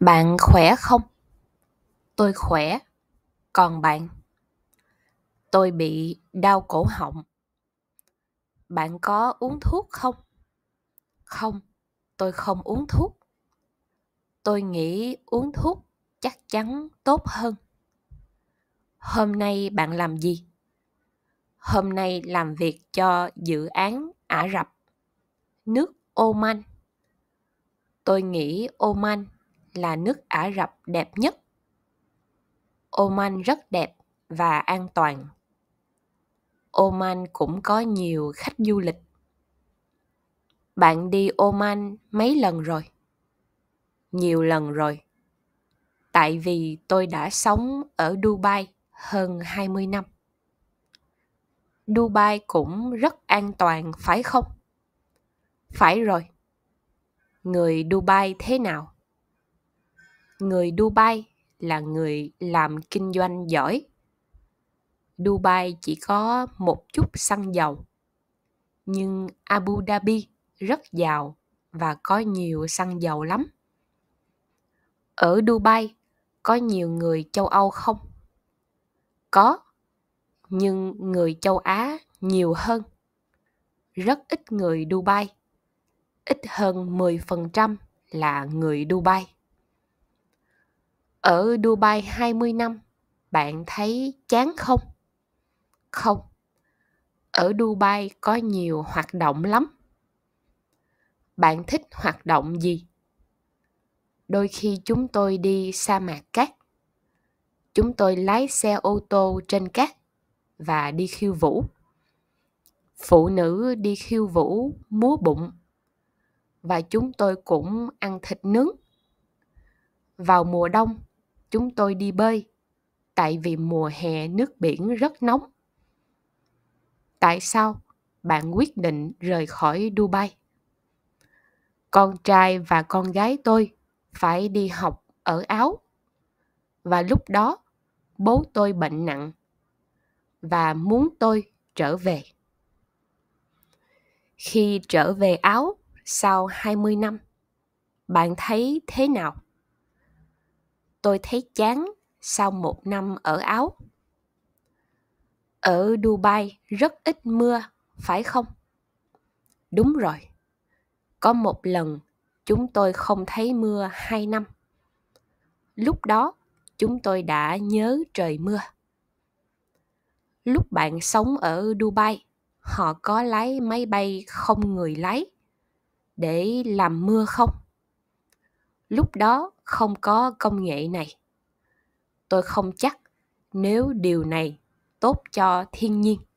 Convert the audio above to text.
Bạn khỏe không? Tôi khỏe. Còn bạn? Tôi bị đau cổ họng. Bạn có uống thuốc không? Không, tôi không uống thuốc. Tôi nghĩ uống thuốc chắc chắn tốt hơn. Hôm nay bạn làm gì? Hôm nay làm việc cho dự án Ả Rập, nước Oman. Tôi nghĩ Oman là nước Ả Rập đẹp nhất. Oman rất đẹp và an toàn. Oman cũng có nhiều khách du lịch. Bạn đi Oman mấy lần rồi? Nhiều lần rồi. Tại vì tôi đã sống ở Dubai hơn 20 năm. Dubai cũng rất an toàn phải không? Phải rồi. Người Dubai thế nào? người Dubai là người làm kinh doanh giỏi. Dubai chỉ có một chút xăng dầu, nhưng Abu Dhabi rất giàu và có nhiều xăng dầu lắm. Ở Dubai có nhiều người châu Âu không? Có, nhưng người châu Á nhiều hơn. Rất ít người Dubai, ít hơn 10% là người Dubai ở Dubai 20 năm bạn thấy chán không? Không. Ở Dubai có nhiều hoạt động lắm. Bạn thích hoạt động gì? Đôi khi chúng tôi đi sa mạc cát. Chúng tôi lái xe ô tô trên cát và đi khiêu vũ. Phụ nữ đi khiêu vũ múa bụng và chúng tôi cũng ăn thịt nướng. Vào mùa đông chúng tôi đi bơi tại vì mùa hè nước biển rất nóng. Tại sao bạn quyết định rời khỏi Dubai? Con trai và con gái tôi phải đi học ở Áo và lúc đó bố tôi bệnh nặng và muốn tôi trở về. Khi trở về Áo sau 20 năm, bạn thấy thế nào? tôi thấy chán sau một năm ở Áo. Ở Dubai rất ít mưa, phải không? Đúng rồi. Có một lần chúng tôi không thấy mưa hai năm. Lúc đó chúng tôi đã nhớ trời mưa. Lúc bạn sống ở Dubai, họ có lái máy bay không người lái để làm mưa không? Lúc đó không có công nghệ này tôi không chắc nếu điều này tốt cho thiên nhiên